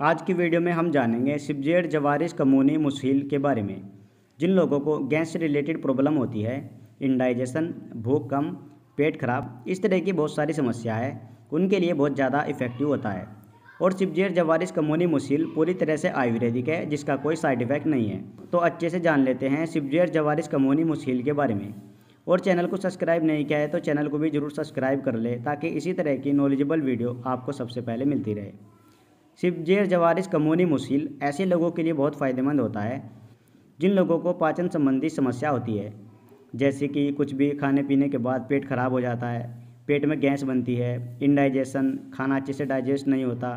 आज की वीडियो में हम जानेंगे सिबजेड जवारिस कमोनी मुसील के बारे में जिन लोगों को गैस से रिलेटेड प्रॉब्लम होती है इंडाइजेशन भूख कम पेट खराब इस तरह की बहुत सारी समस्या है उनके लिए बहुत ज़्यादा इफेक्टिव होता है और सिपजेड जवारिस कमोनी मुसील पूरी तरह से आयुर्वेदिक है जिसका कोई साइड इफेक्ट नहीं है तो अच्छे से जान लेते हैं सिपजेड जवारिस कमोनी मुसील के बारे में और चैनल को सब्सक्राइब नहीं किया है तो चैनल को भी ज़रूर सब्सक्राइब कर ले ताकि इसी तरह की नॉलेजेबल वीडियो आपको सबसे पहले मिलती रहे जेर जवारिस कमोनी मुसील ऐसे लोगों के लिए बहुत फ़ायदेमंद होता है जिन लोगों को पाचन संबंधी समस्या होती है जैसे कि कुछ भी खाने पीने के बाद पेट खराब हो जाता है पेट में गैस बनती है इनडाइजेशन खाना अच्छे से डाइजेस्ट नहीं होता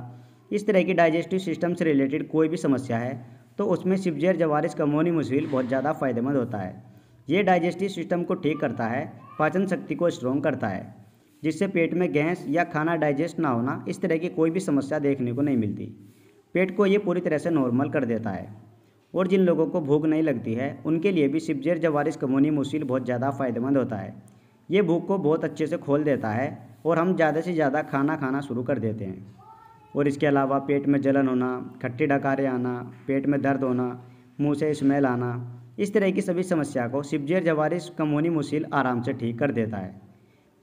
इस तरह की डाइजेस्टिव सिस्टम से रिलेटेड कोई भी समस्या है तो उसमें सिपजेर जवारिस कमोनी मुसील बहुत ज़्यादा फ़ायदेमंद होता है ये डाइजेस्टिव सिस्टम को ठीक करता है पाचन शक्ति को स्ट्रॉन्ग करता है जिससे पेट में गैस या खाना डाइजेस्ट ना होना इस तरह की कोई भी समस्या देखने को नहीं मिलती पेट को ये पूरी तरह से नॉर्मल कर देता है और जिन लोगों को भूख नहीं लगती है उनके लिए भी सिबजेर जवारिस कमोनी मुसील बहुत ज़्यादा फ़ायदेमंद होता है ये भूख को बहुत अच्छे से खोल देता है और हम ज़्यादा से ज़्यादा खाना खाना शुरू कर देते हैं और इसके अलावा पेट में जलन होना खट्टी डकारे आना पेट में दर्द होना मुँह से स्मेल आना इस तरह की सभी समस्या को सिबजेर जवारिस कमोनी मुसील आराम से ठीक कर देता है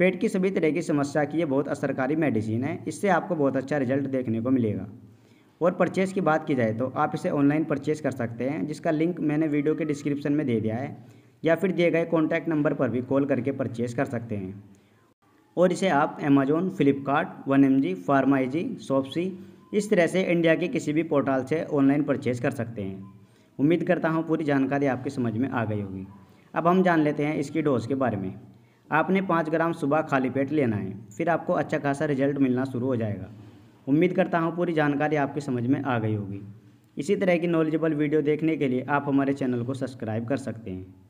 पेट की सभी तरह की समस्या की ये बहुत असरकारी मेडिसिन है इससे आपको बहुत अच्छा रिजल्ट देखने को मिलेगा और परचेज़ की बात की जाए तो आप इसे ऑनलाइन परचेज़ कर सकते हैं जिसका लिंक मैंने वीडियो के डिस्क्रिप्शन में दे दिया है या फिर दिए गए कॉन्टैक्ट नंबर पर भी कॉल करके परचेज़ कर सकते हैं और इसे आप Amazon Flipkart one M G PharmEasy Shopsy इस तरह से इंडिया के किसी भी पोर्टल से ऑनलाइन परचेज़ कर सकते हैं उम्मीद करता हूँ पूरी जानकारी आपकी समझ में आ गई होगी अब हम जान लेते हैं इसकी डोज के बारे में आपने पाँच ग्राम सुबह खाली पेट लेना है फिर आपको अच्छा खासा रिजल्ट मिलना शुरू हो जाएगा उम्मीद करता हूँ पूरी जानकारी आपकी समझ में आ गई होगी इसी तरह की नॉलेजेबल वीडियो देखने के लिए आप हमारे चैनल को सब्सक्राइब कर सकते हैं